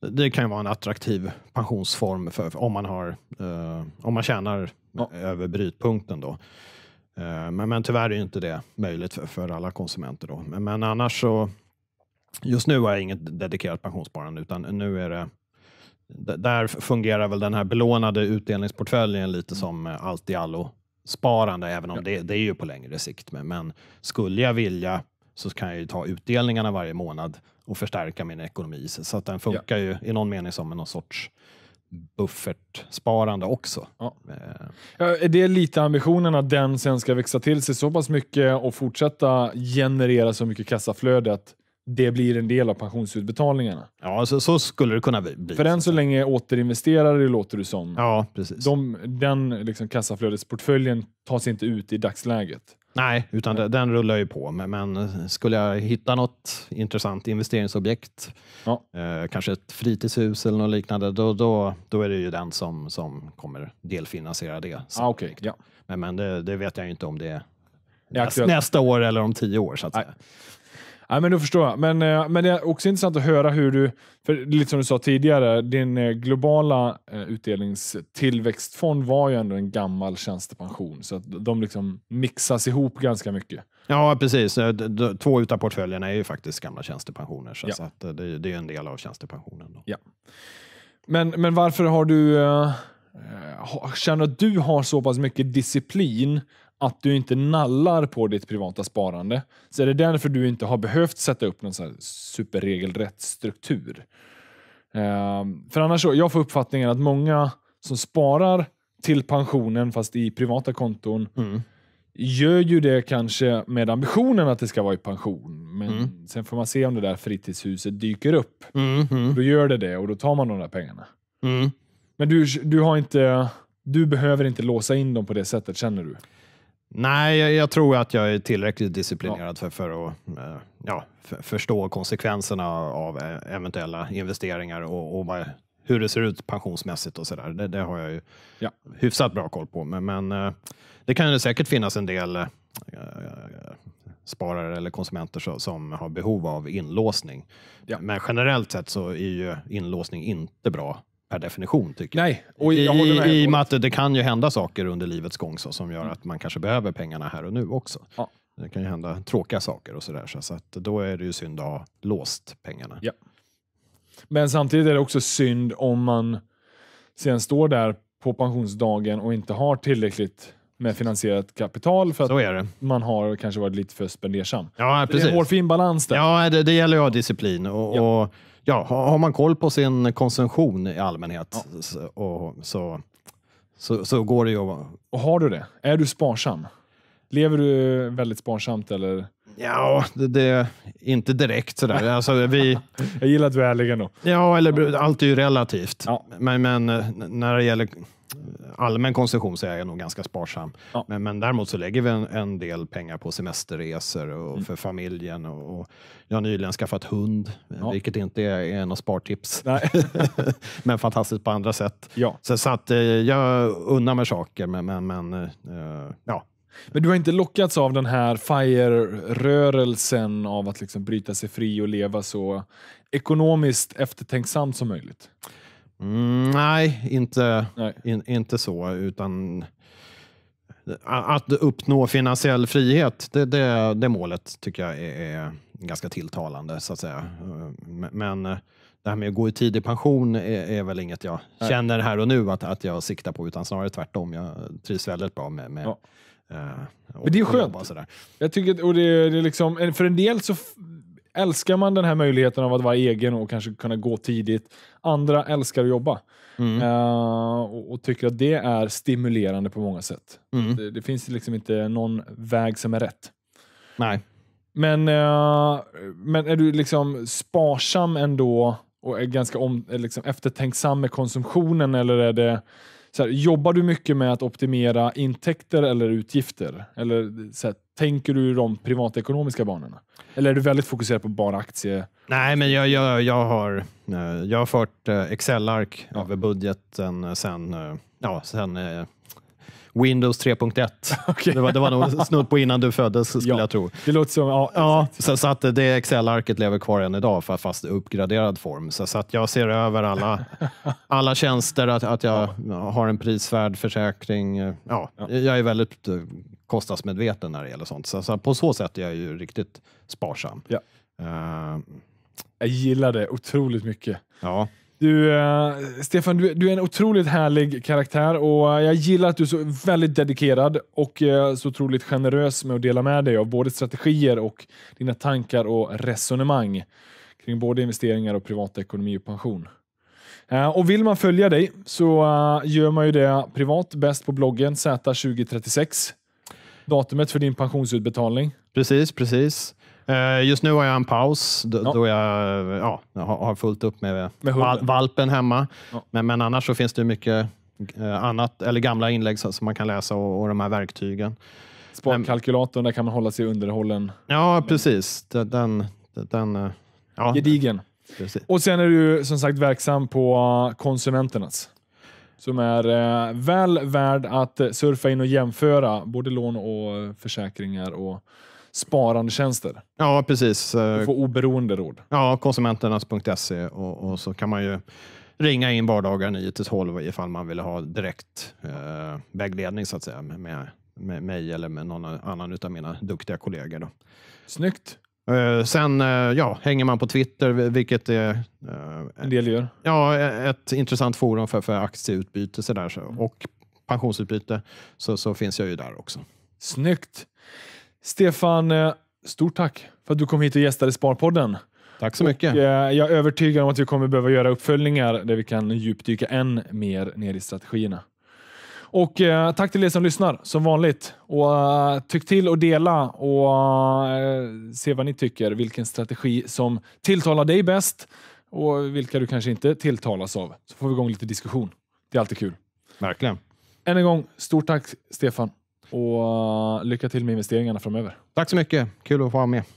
Speaker 2: det kan ju vara en attraktiv pensionsform för, om, man har, eh, om man tjänar ja. över brytpunkten. Då. Eh, men, men tyvärr är inte det möjligt för, för alla konsumenter. Då. Men, men annars så Just nu har jag inget dedikerat pensionssparande, utan nu är det där fungerar väl den här belånade utdelningsportföljen lite mm. som eh, allt i allo sparande, även om ja. det, det, är ju på längre sikt. Men, men, skulle jag vilja så kan jag ju ta utdelningarna varje månad och förstärka min ekonomi. Så att den funkar ja. ju i någon mening som någon sorts buffertsparande också. Eh. Ja.
Speaker 1: är det lite ambitionen att den sen ska växa till sig så pass mycket och fortsätta generera så mycket kassaflödet det blir en del av pensionsutbetalningarna. Ja, alltså, så skulle det kunna bli. För än så länge återinvesterar det, låter det som. Ja, precis. De, den liksom,
Speaker 2: kassaflödesportföljen tas inte ut i dagsläget. Nej, utan mm. den rullar ju på. Men, men, skulle jag hitta något intressant investeringsobjekt, ja. eh, kanske ett fritidshus eller något liknande, då, då, då är det ju den som, som kommer delfinansiera det. Ah, okay. ja. Men, men det, det, vet jag ju inte om det är
Speaker 1: nästa, nästa
Speaker 2: år eller om tio år. Så att säga.
Speaker 1: Ja, men då förstår jag. Men, eh, men det är också intressant att höra hur du, för lite som du sa tidigare, din eh, globala eh, utdelningstillväxtfond var ju ändå en gammal tjänstepension, så att de liksom mixas ihop ganska mycket.
Speaker 2: Ja, precis. Två av portföljerna är ju faktiskt gamla tjänstepensioner, så, ja. så att det, det är en del av tjänstepensionen.
Speaker 1: Då. Ja. Men, men varför har du, känner att du har så pass mycket disciplin att du inte nallar på ditt privata sparande. Så är det därför du inte har behövt sätta upp någon så superregelrätt struktur. Ehm, för annars så, jag får uppfattningen att många som sparar till pensionen fast i privata konton mm. gör ju det kanske med ambitionen att det ska vara i pension. Men mm. sen får man se om det där fritidshuset dyker upp. Mm, mm. då gör det det och då tar man de där pengarna. Mm. Men du, du, har inte, du behöver inte låsa in
Speaker 2: dem på det sättet känner du? Nej, jag, jag, tror att jag är tillräckligt disciplinerad ja. för, för att eh, ja, för, förstå konsekvenserna av eh, eventuella investeringar och, och, hur det ser ut pensionsmässigt och sådär. Det, det har jag ju ja. hyfsat bra koll på. Men, men eh, det kan ju säkert finnas en del äh, sparare eller konsumenter så, som har behov av inlåsning. Ja. Men generellt sett så är ju inlåsning inte bra per definition. tycker jag. Nej, och jag I, I och med att det kan ju hända saker under livets gång så, som gör mm. att man kanske behöver pengarna här och nu också. Ja. Det kan ju hända tråkiga saker och sådär. Så, där, så att då är det ju synd att ha låst pengarna. Ja.
Speaker 1: Men samtidigt är det också synd om man sen står där på pensionsdagen och inte har tillräckligt med finansierat kapital för att man har kanske varit lite för spendersam.
Speaker 2: Ja, precis. Det är en hårfin balans där. Ja, det, det gäller att ha disciplin. Och, ja. och ja, har man koll på sin konsumtion i allmänhet ja. så, och, så, så, så, går det ju att... Och har du det? Är du sparsam? Lever du väldigt sparsamt eller? Ja, det, det, inte direkt sådär. Alltså, vi... Jag gillar att du är ärlig ändå. Ja, eller allt är ju relativt. Ja. Men, men eh, när det gäller allmän konsumtion så är jag nog ganska sparsam. Ja. Men, men däremot så lägger vi en, en del pengar på semesterresor och mm. för familjen. Och, och, jag har nyligen skaffat hund, ja. vilket inte är, är något spartips. men fantastiskt på andra sätt. Ja. Så, så, att, eh, jag unnar mig saker, men, men, men eh, ja, men du har inte lockats av den här FIRE-rörelsen
Speaker 1: av att liksom bryta sig fri och leva så ekonomiskt eftertänksamt som möjligt?
Speaker 2: Mm, nej, inte, nej. In, inte så. Utan att uppnå finansiell frihet, det, det, det målet tycker jag är, är, ganska tilltalande. så att säga. Mm, men eh, det här med att gå i tidig pension är, är väl inget jag nej. känner här och nu att, att jag siktar på, utan snarare tvärtom. Jag trivs väldigt bra med, med ja. Uh, Men det är skönt. Jag tycker, och det, det är liksom,
Speaker 1: för en del så Älskar man den här möjligheten av att vara egen och kanske kunna gå tidigt. Andra älskar att jobba mm. uh, och, och, tycker att det är stimulerande på många sätt. Mm. Det, det, finns liksom inte någon väg som är rätt. Nej. Men, uh, men är du liksom sparsam ändå och är ganska om, liksom eftertänksam med konsumtionen eller är det så här, jobbar du mycket med att optimera intäkter eller utgifter? Eller så här, Tänker du de privatekonomiska banorna? Eller är du väldigt fokuserad på bara aktie?
Speaker 2: Nej, men jag, jag, jag, har, eh, jag har fört eh, Excel-ark ja. över budgeten eh, sen, ja, sen Windows 3.1. Okay. Det, var, det var nog snudd på innan du föddes skulle ja. jag tro. Det låter som, ja, ja så, så, att det Excel-arket lever kvar än idag fast i uppgraderad form. Så, så, att jag ser över alla, alla tjänster, att, att jag ja. har en prisvärd försäkring. Ja, Jag är väldigt kostnadsmedveten när det gäller sånt. Så, så på så sätt är jag ju riktigt sparsam. Ja. Uh, jag gillar det otroligt mycket. Ja.
Speaker 1: Du, uh, Stefan, du, du, är en otroligt härlig karaktär och jag gillar att du är så väldigt dedikerad och uh, så otroligt generös med att dela med dig av både strategier och dina tankar och resonemang kring både investeringar och privatekonomi och pension. Och vill man följa dig så gör man ju det privat, bäst på bloggen Z2036 datumet för din pensionsutbetalning.
Speaker 2: Precis, precis. Eh, just nu har jag en paus då, ja. då jag ja, har fullt upp med, med valpen hemma. Ja. Men, men, annars så finns det mycket eh, annat, eller gamla inlägg som man kan läsa och, och de här verktygen. Sparkalkylatorn, där kan man hålla sig underhållen. Ja, precis. Den... den eh, ja. Gedigen. Precis. Och sen är du som sagt verksam
Speaker 1: på Konsumenternas. Som är eh, väl värd att surfa in och jämföra både lån och försäkringar och sparandetjänster. Ja,
Speaker 2: precis. Du får oberoende råd. Ja, konsumenternas.se och, och, så kan man ju ringa in vardagar 9 till 12 ifall man vill ha direkt eh, vägledning så att säga med, med mig eller med någon annan av mina duktiga kollegor. Då. Snyggt. Eh, sen eh, ja, hänger man på Twitter, vilket är eh, en del gör. Ja, ett intressant forum för, för aktieutbyte så där, mm. så. och pensionsutbyte. Så, så finns jag ju där också.
Speaker 1: Snyggt! Stefan, stort tack för att du kom hit och gästade Sparpodden. Tack så mycket. Och jag är övertygad om att vi kommer behöva göra uppföljningar där vi kan djupdyka än mer ner i strategierna. Och eh, tack till er som lyssnar som vanligt. Och eh, Tyck till och dela och eh, se vad ni tycker. Vilken strategi som tilltalar dig bäst och vilka du kanske inte tilltalas av. Så får vi igång lite diskussion. Det är alltid kul. Verkligen. Än en gång, stort tack Stefan och eh, lycka till med investeringarna framöver. Tack så mycket. Kul att få vara med.